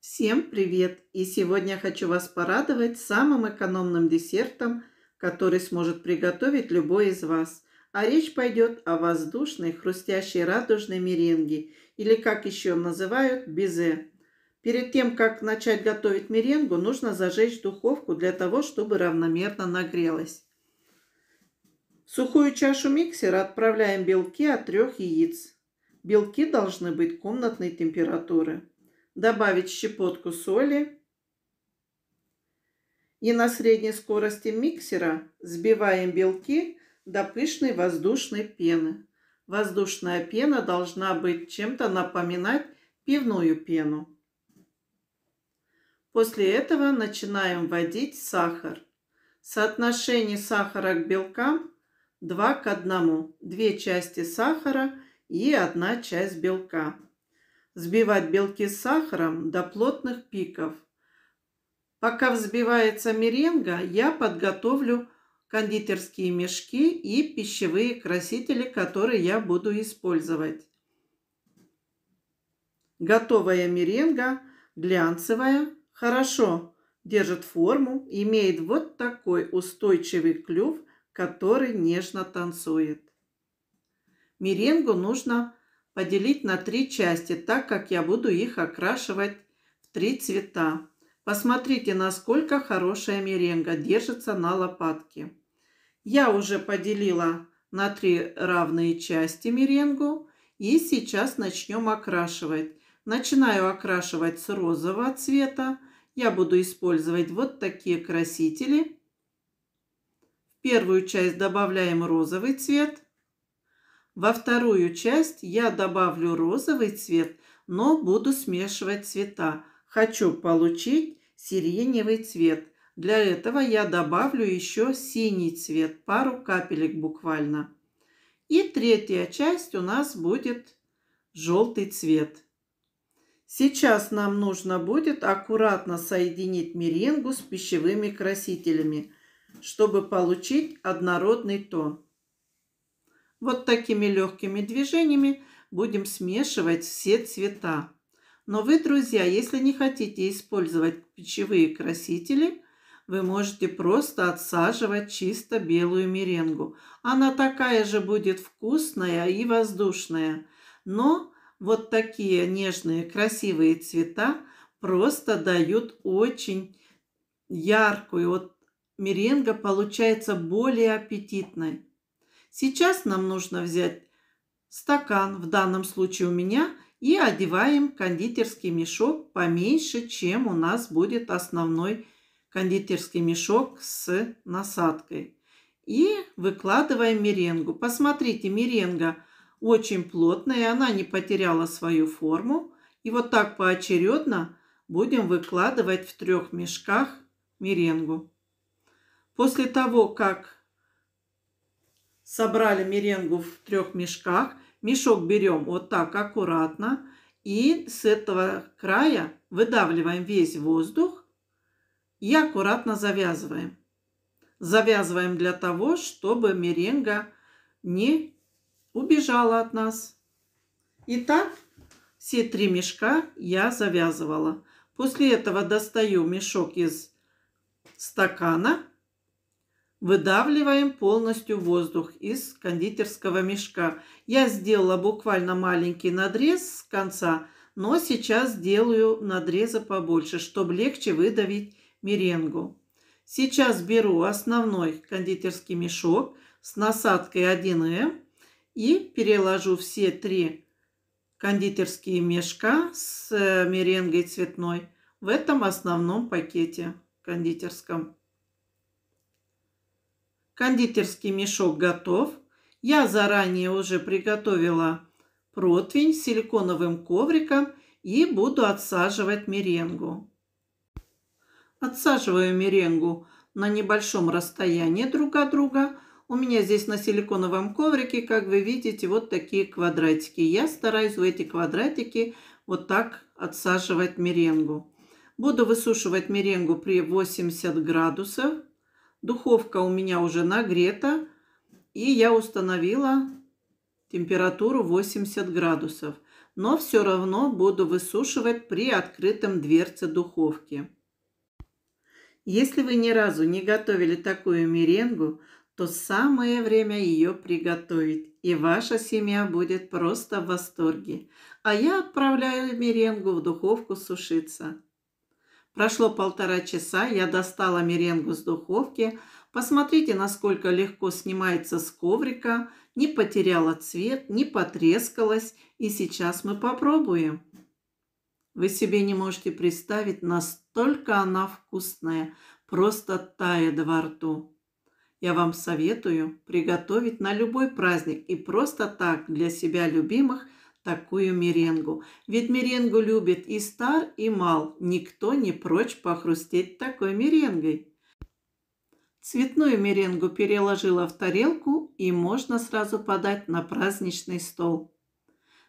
Всем привет! И сегодня я хочу вас порадовать самым экономным десертом, который сможет приготовить любой из вас. А речь пойдет о воздушной, хрустящей радужной меренге, или как еще называют, безе. Перед тем, как начать готовить меренгу, нужно зажечь духовку для того, чтобы равномерно нагрелась. В сухую чашу миксера отправляем белки от трех яиц. Белки должны быть комнатной температуры добавить щепотку соли и на средней скорости миксера взбиваем белки до пышной воздушной пены. Воздушная пена должна быть чем-то напоминать пивную пену. После этого начинаем вводить сахар. Соотношение сахара к белкам 2 к 1. Две части сахара и одна часть белка. Взбивать белки с сахаром до плотных пиков. Пока взбивается меренга, я подготовлю кондитерские мешки и пищевые красители, которые я буду использовать. Готовая меренга глянцевая, хорошо держит форму, имеет вот такой устойчивый клюв, который нежно танцует. Меренгу нужно поделить на три части, так как я буду их окрашивать в три цвета. Посмотрите, насколько хорошая меренга держится на лопатке. Я уже поделила на три равные части меренгу и сейчас начнем окрашивать. Начинаю окрашивать с розового цвета. Я буду использовать вот такие красители. В первую часть добавляем розовый цвет – во вторую часть я добавлю розовый цвет, но буду смешивать цвета. Хочу получить сиреневый цвет. Для этого я добавлю еще синий цвет, пару капелек буквально. И третья часть у нас будет желтый цвет. Сейчас нам нужно будет аккуратно соединить меренгу с пищевыми красителями, чтобы получить однородный тон. Вот такими легкими движениями будем смешивать все цвета. Но вы, друзья, если не хотите использовать пищевые красители, вы можете просто отсаживать чисто белую меренгу. Она такая же будет вкусная и воздушная. Но вот такие нежные красивые цвета просто дают очень яркую. Вот меренга получается более аппетитной. Сейчас нам нужно взять стакан, в данном случае у меня, и одеваем кондитерский мешок поменьше, чем у нас будет основной кондитерский мешок с насадкой. И выкладываем меренгу. Посмотрите, меренга очень плотная, она не потеряла свою форму. И вот так поочередно будем выкладывать в трех мешках меренгу. После того, как собрали меренгу в трех мешках. Мешок берем вот так аккуратно и с этого края выдавливаем весь воздух и аккуратно завязываем. Завязываем для того, чтобы меренга не убежала от нас. Итак, все три мешка я завязывала. После этого достаю мешок из стакана Выдавливаем полностью воздух из кондитерского мешка. Я сделала буквально маленький надрез с конца, но сейчас делаю надреза побольше, чтобы легче выдавить меренгу. Сейчас беру основной кондитерский мешок с насадкой 1М и переложу все три кондитерские мешка с э, меренгой цветной в этом основном пакете кондитерском. Кондитерский мешок готов. Я заранее уже приготовила противень с силиконовым ковриком и буду отсаживать меренгу. Отсаживаю меренгу на небольшом расстоянии друг от друга. У меня здесь на силиконовом коврике, как вы видите, вот такие квадратики. Я стараюсь в эти квадратики вот так отсаживать меренгу. Буду высушивать меренгу при 80 градусов. Духовка у меня уже нагрета. И я установила температуру 80 градусов. Но все равно буду высушивать при открытом дверце духовки. Если вы ни разу не готовили такую меренгу, то самое время ее приготовить, и ваша семья будет просто в восторге. А я отправляю меренгу в духовку сушиться. Прошло полтора часа, я достала меренгу с духовки. Посмотрите, насколько легко снимается с коврика. Не потеряла цвет, не потрескалась. И сейчас мы попробуем. Вы себе не можете представить, настолько она вкусная. Просто тает во рту. Я вам советую приготовить на любой праздник и просто так для себя любимых – такую меренгу. Ведь меренгу любит и стар, и мал. Никто не прочь похрустеть такой меренгой. Цветную меренгу переложила в тарелку и можно сразу подать на праздничный стол.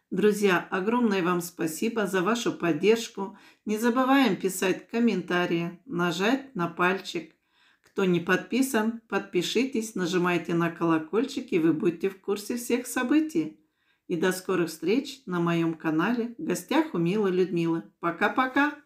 Друзья, огромное вам спасибо за вашу поддержку. Не забываем писать комментарии, нажать на пальчик. Кто не подписан, подпишитесь, нажимайте на колокольчик и вы будете в курсе всех событий. И до скорых встреч на моем канале в гостях у Милы Людмилы. Пока-пока!